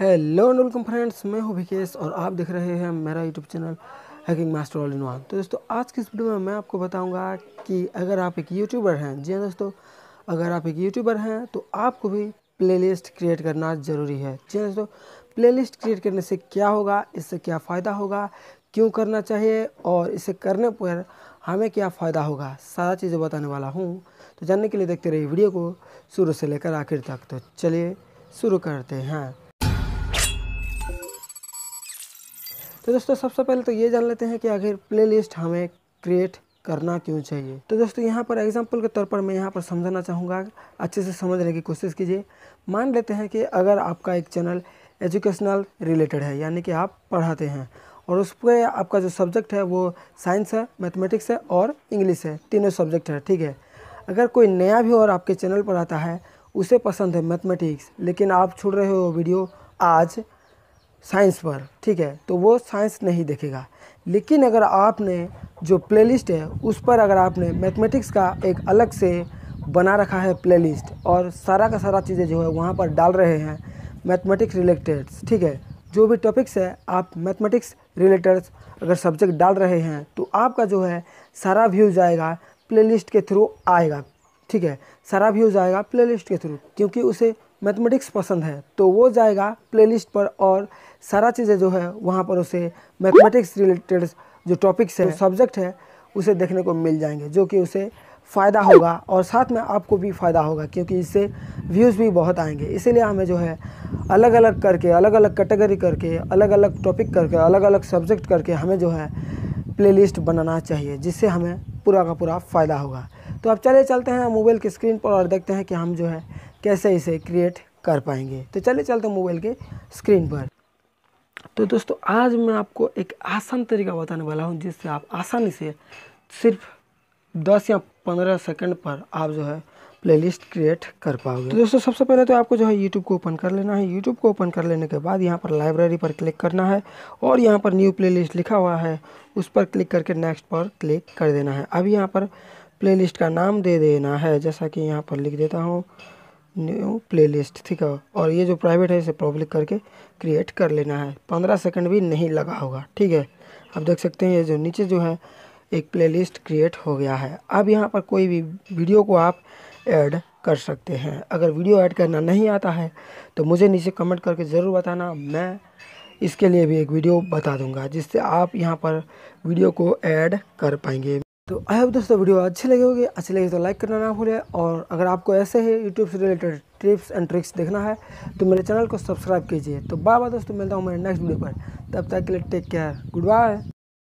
hello and welcome friends मैं हूं विकेश और आप देख रहे हैं मेरा YouTube channel hacking master all in one तो दोस्तों आज की इस वीडियो में मैं आपको बताऊंगा कि अगर आप एक यूट्यूबर हैं जी हाँ दोस्तों अगर आप एक यूट्यूबर हैं तो आपको भी प्लेलिस्ट क्रिएट करना ज़रूरी है जी हाँ दोस्तों प्ले क्रिएट करने से क्या होगा इससे क्या फ़ायदा होगा क्यों करना चाहिए और इसे करने पर हमें क्या फ़ायदा होगा सारा चीज़ें बताने वाला हूँ तो जानने के लिए देखते रहिए वीडियो को शुरू से लेकर आखिर तक तो चलिए शुरू करते हैं तो दोस्तों सबसे पहले तो ये जान लेते हैं कि आखिर प्लेलिस्ट हमें क्रिएट करना क्यों चाहिए तो दोस्तों यहाँ पर एग्जाम्पल के तौर पर मैं यहाँ पर समझाना चाहूँगा अच्छे से समझने की कोशिश कीजिए मान लेते हैं कि अगर आपका एक चैनल एजुकेशनल रिलेटेड है यानी कि आप पढ़ाते हैं और उस पर आपका जो सब्जेक्ट है वो साइंस है मैथमेटिक्स है और इंग्लिश है तीनों सब्जेक्ट है ठीक है अगर कोई नया भी और आपके चैनल पर आता है उसे पसंद है मैथमेटिक्स लेकिन आप छोड़ रहे हो वीडियो आज साइंस पर ठीक है तो वो साइंस नहीं देखेगा लेकिन अगर आपने जो प्लेलिस्ट है उस पर अगर आपने मैथमेटिक्स का एक अलग से बना रखा है प्लेलिस्ट और सारा का सारा चीज़ें जो है वहाँ पर डाल रहे हैं मैथमेटिक्स रिलेटेड ठीक है जो भी टॉपिक्स है आप मैथमेटिक्स रिलेटेड अगर सब्जेक्ट डाल रहे हैं तो आपका जो है सारा व्यूज़ आएगा प्लेलिस्ट के थ्रू आएगा ठीक है सारा व्यूज़ आएगा प्लेलिस्ट के थ्रू क्योंकि उसे मैथमेटिक्स पसंद है तो वो जाएगा प्लेलिस्ट पर और सारा चीज़ें जो है वहाँ पर उसे मैथमेटिक्स रिलेटेड जो टॉपिक्स है सब्जेक्ट है उसे देखने को मिल जाएंगे जो कि उसे फ़ायदा होगा और साथ में आपको भी फ़ायदा होगा क्योंकि इससे व्यूज़ भी बहुत आएंगे इसीलिए हमें जो है अलग अलग करके अलग अलग कैटेगरी करके अलग अलग टॉपिक करके अलग अलग सब्जेक्ट करके हमें जो है प्लेलिस्ट बनाना चाहिए जिससे हमें पूरा का पूरा फ़ायदा होगा तो अब चले चलते हैं मोबाइल की स्क्रीन पर और देखते हैं कि हम जो है कैसे इसे क्रिएट कर पाएंगे तो चले चलते हैं मोबाइल के स्क्रीन पर तो दोस्तों आज मैं आपको एक आसान तरीका बताने वाला हूँ जिससे आप आसानी से सिर्फ दस या पंद्रह सेकंड पर आप जो है प्लेलिस्ट क्रिएट कर पाओगे तो दोस्तों सबसे पहले तो आपको जो है यूट्यूब को ओपन कर लेना है यूट्यूब को ओपन कर लेने के बाद यहाँ पर लाइब्रेरी पर क्लिक करना है और यहाँ पर न्यू प्लेलिस्ट लिखा हुआ है उस पर क्लिक करके नेक्स्ट पर क्लिक कर देना है अब यहाँ पर प्लेलिस्ट का नाम दे देना है जैसा कि यहाँ पर लिख देता हूँ न्यू प्लेलिस्ट ठीक है और ये जो प्राइवेट है इसे पब्लिक करके क्रिएट कर लेना है पंद्रह सेकंड भी नहीं लगा होगा ठीक है आप देख सकते हैं ये जो नीचे जो है एक प्लेलिस्ट क्रिएट हो गया है अब यहाँ पर कोई भी वीडियो को आप ऐड कर सकते हैं अगर वीडियो ऐड करना नहीं आता है तो मुझे नीचे कमेंट करके ज़रूर बताना मैं इसके लिए भी एक वीडियो बता दूंगा जिससे आप यहाँ पर वीडियो को ऐड कर पाएंगे तो आई होप दोस्तों वीडियो अच्छे लगे होगी अच्छे लगे तो लाइक करना ना भूलें और अगर आपको ऐसे ही यूट्यूब से रिलेटेड टिप्स एंड ट्रिक्स देखना है तो मेरे चैनल को सब्सक्राइब कीजिए तो बाय बाय दोस्तों मिलता हूँ मेरे नेक्स्ट वीडियो पर तब तक के लिए टेक केयर गुड बाय